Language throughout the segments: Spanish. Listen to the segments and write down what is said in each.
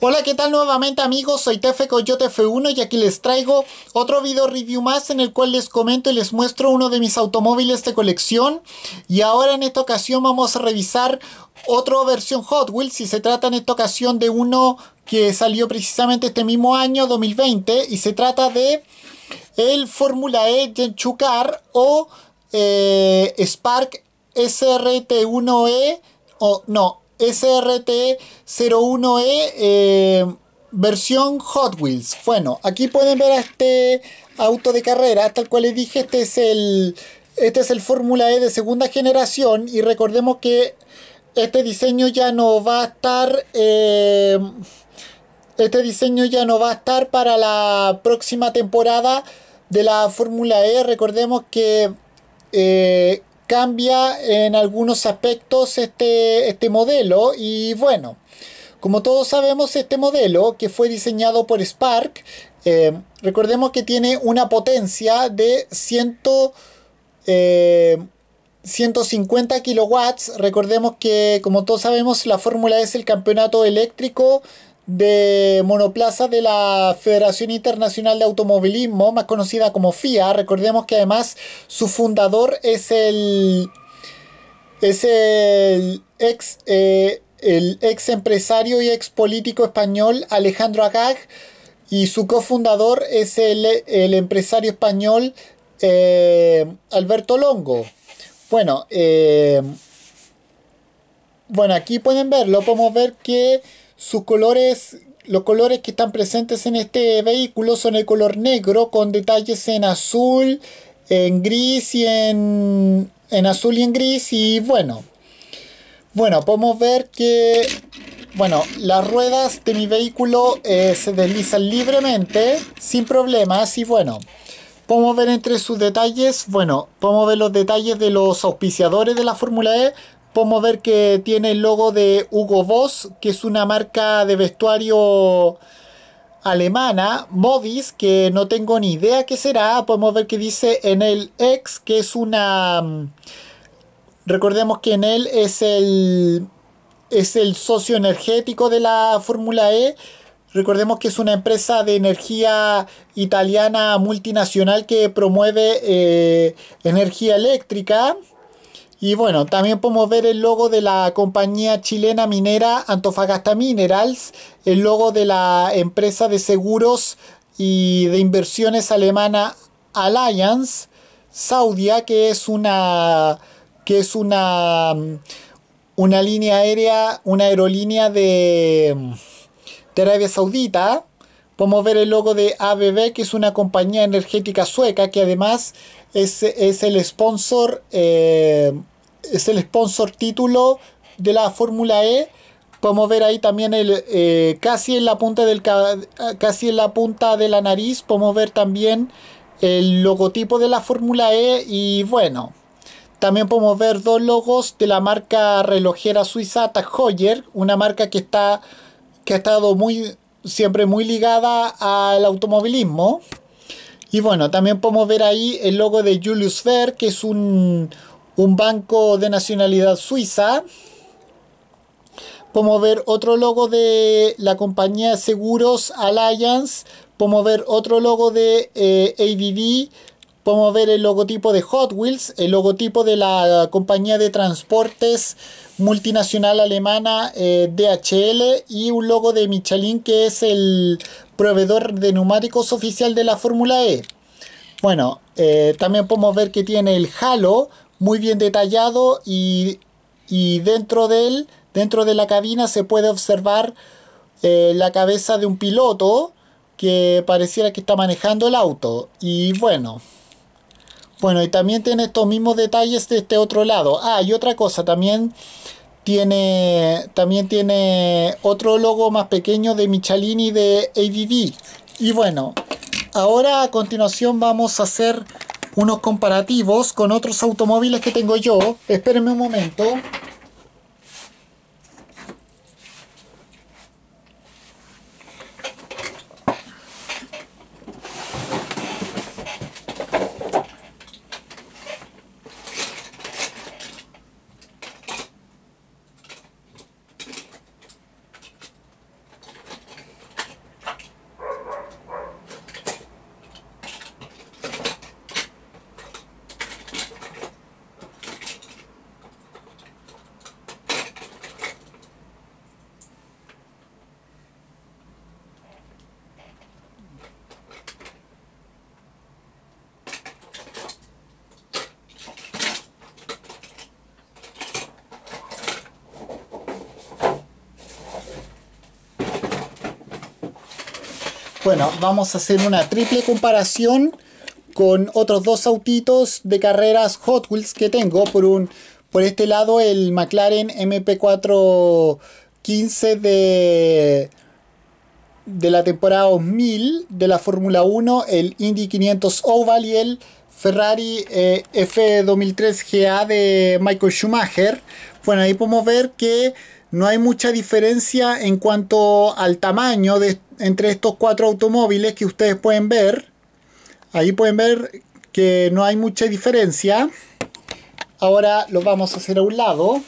Hola, ¿qué tal nuevamente amigos? Soy Tefe Coyote F1 y aquí les traigo otro video review más en el cual les comento y les muestro uno de mis automóviles de colección. Y ahora en esta ocasión vamos a revisar otra versión Hot Wheels y se trata en esta ocasión de uno que salió precisamente este mismo año 2020 y se trata de el Fórmula E de o eh, Spark SRT1E o no SRT01E eh, versión Hot Wheels. Bueno, aquí pueden ver a este auto de carrera, tal cual les dije, este es el, este es el Fórmula E de segunda generación y recordemos que este diseño ya no va a estar... Eh, este diseño ya no va a estar para la próxima temporada de la Fórmula E. Recordemos que eh, cambia en algunos aspectos este, este modelo y bueno, como todos sabemos este modelo que fue diseñado por Spark, eh, recordemos que tiene una potencia de 100, 150 eh, kilowatts, recordemos que como todos sabemos la fórmula es el campeonato eléctrico de monoplaza de la Federación Internacional de Automovilismo, más conocida como FIA. Recordemos que además su fundador es el, es el ex, eh, el ex empresario y ex político español Alejandro Agag y su cofundador es el, empresario español eh, Alberto Longo. Bueno, eh, bueno, aquí pueden verlo, podemos ver que sus colores, los colores que están presentes en este vehículo son el color negro con detalles en azul, en gris y en, azul y en gris y bueno. Bueno, podemos ver que bueno, las ruedas de mi vehículo eh, se deslizan libremente, sin problemas y bueno, podemos ver entre sus detalles, bueno, podemos ver los detalles de los auspiciadores de la Fórmula E, Podemos ver que tiene el logo de Hugo Boss, que es una marca de vestuario alemana, Modis, que no tengo ni idea qué será. Podemos ver que dice en el X, que es una. Mm, recordemos que en él es el, es el socio energético de la Fórmula E. Recordemos que es una empresa de energía italiana multinacional que promueve eh, energía eléctrica. Y bueno, también podemos ver el logo de la compañía chilena minera Antofagasta Minerals, el logo de la empresa de seguros y de inversiones alemana Alliance Saudia, que es una que es una mm, una línea aérea, una aerolínea de, de Arabia Saudita Podemos ver el logo de ABB, que es una compañía energética sueca que además es, el sponsor eh, es el sponsor título de la Fórmula E. Podemos ver ahí también el eh, casi en la punta del casi en la punta de la nariz. Podemos ver también el logotipo de la Fórmula E y bueno. También podemos ver dos logos de la marca relojera suiza Tag una marca que está que ha estado muy siempre muy ligada al automovilismo. Y bueno, también podemos ver ahí el logo de Julius Fair, que es un, banco de nacionalidad suiza. Podemos ver otro logo de la compañía seguros Alliance. Podemos ver otro logo de eh, ABB podemos ver el logotipo de Hot Wheels, el logotipo de la compañía de transportes multinacional alemana eh, DHL y un logo de Michelin que es el proveedor de neumáticos oficial de la Fórmula E. Bueno, eh, también podemos ver que tiene el halo muy bien detallado y, dentro de él, dentro de la cabina se puede observar eh, la cabeza de un piloto que pareciera que está manejando el auto. Y bueno, bueno, y también tiene estos mismos detalles de este otro lado. Ah, y otra cosa, también tiene, también tiene otro logo más pequeño de Michelin y de ABB. Y bueno, ahora a continuación vamos a hacer unos comparativos con otros automóviles que tengo yo. Espérenme un momento. Bueno, vamos a hacer una triple comparación con otros dos autitos de carreras Hot Wheels que tengo. Por, un, por este lado el McLaren MP415 de, de la temporada 2000 de la Fórmula 1, el Indy 500 Oval y el Ferrari eh, F2003 GA de Michael Schumacher. Bueno, ahí podemos ver que no hay mucha diferencia en cuanto al tamaño de, entre estos cuatro automóviles que ustedes pueden ver. Ahí pueden ver que no hay mucha diferencia. Ahora los vamos a hacer a un lado.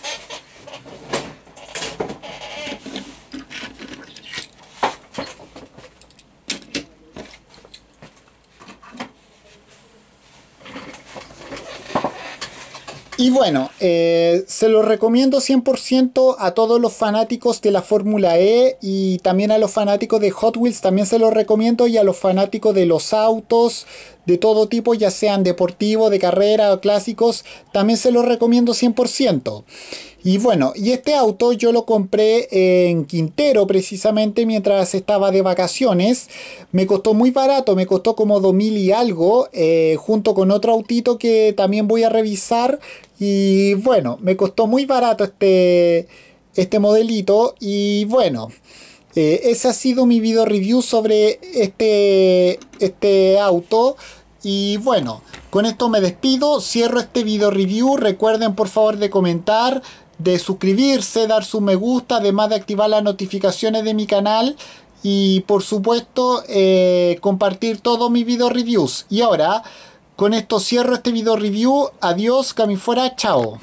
Y bueno, eh, se lo recomiendo 100% a todos los fanáticos de la Fórmula E y también a los fanáticos de Hot Wheels, también se lo recomiendo y a los fanáticos de los autos de todo tipo, ya sean deportivos, de carrera o clásicos, también se los recomiendo 100%. Y bueno, y este auto yo lo compré en Quintero precisamente mientras estaba de vacaciones. Me costó muy barato, me costó como 2000 y algo, eh, junto con otro autito que también voy a revisar. Y bueno, me costó muy barato este, este modelito. Y bueno, eh, ese ha sido mi video review sobre este, este auto. Y bueno, con esto me despido, cierro este video review, recuerden por favor de comentar, de suscribirse, dar su me gusta, además de activar las notificaciones de mi canal y por supuesto eh, compartir todos mis video reviews. Y ahora, con esto cierro este video review. Adiós, que fuera, chao.